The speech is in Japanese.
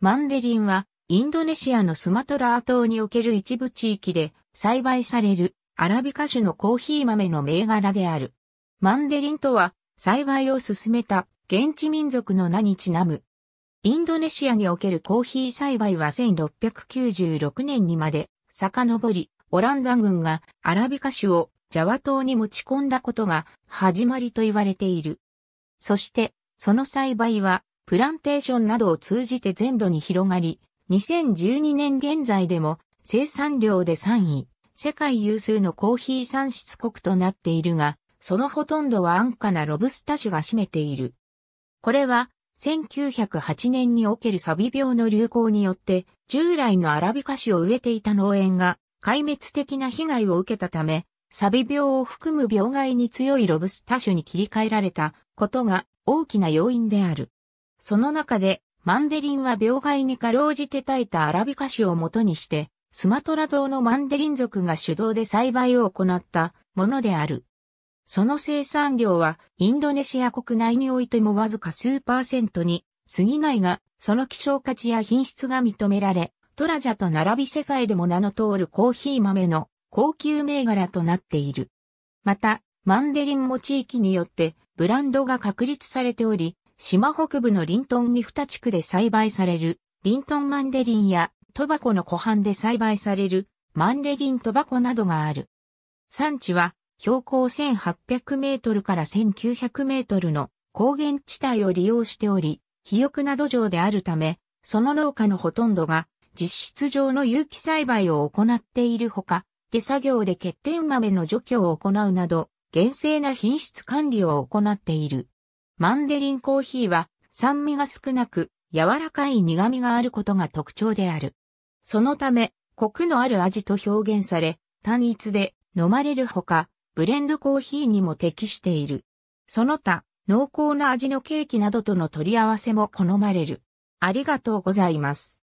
マンデリンは、インドネシアのスマトラー島における一部地域で栽培されるアラビカ種のコーヒー豆の銘柄である。マンデリンとは、栽培を進めた現地民族の名にちなむ。インドネシアにおけるコーヒー栽培は1696年にまで遡り、オランダ軍がアラビカ種をジャワ島に持ち込んだことが始まりと言われている。そして、その栽培はプランテーションなどを通じて全土に広がり、2012年現在でも生産量で3位、世界有数のコーヒー産出国となっているが、そのほとんどは安価なロブスタ種が占めている。これは、1908年におけるサビ病の流行によって、従来のアラビカ種を植えていた農園が、壊滅的な被害を受けたため、サビ病を含む病害に強いロブスタ種に切り替えられたことが大きな要因である。その中で、マンデリンは病害にかろうじて炊いたアラビカ種を元にして、スマトラ島のマンデリン族が主導で栽培を行ったものである。その生産量はインドネシア国内においてもわずか数パーセントに過ぎないが、その希少価値や品質が認められ、トラジャと並び世界でも名の通るコーヒー豆の高級銘柄となっている。また、マンデリンも地域によってブランドが確立されており、島北部のリントンに二地区で栽培される、リントンマンデリンや、トバコの湖畔で栽培される、マンデリントバコなどがある。産地は、標高1800メートルから1900メートルの高原地帯を利用しており、肥沃な土壌であるため、その農家のほとんどが実質上の有機栽培を行っているほか、手作業で欠点豆の除去を行うなど、厳正な品質管理を行っている。マンデリンコーヒーは酸味が少なく柔らかい苦味があることが特徴である。そのため、コクのある味と表現され、単一で飲まれるほか、ブレンドコーヒーにも適している。その他、濃厚な味のケーキなどとの取り合わせも好まれる。ありがとうございます。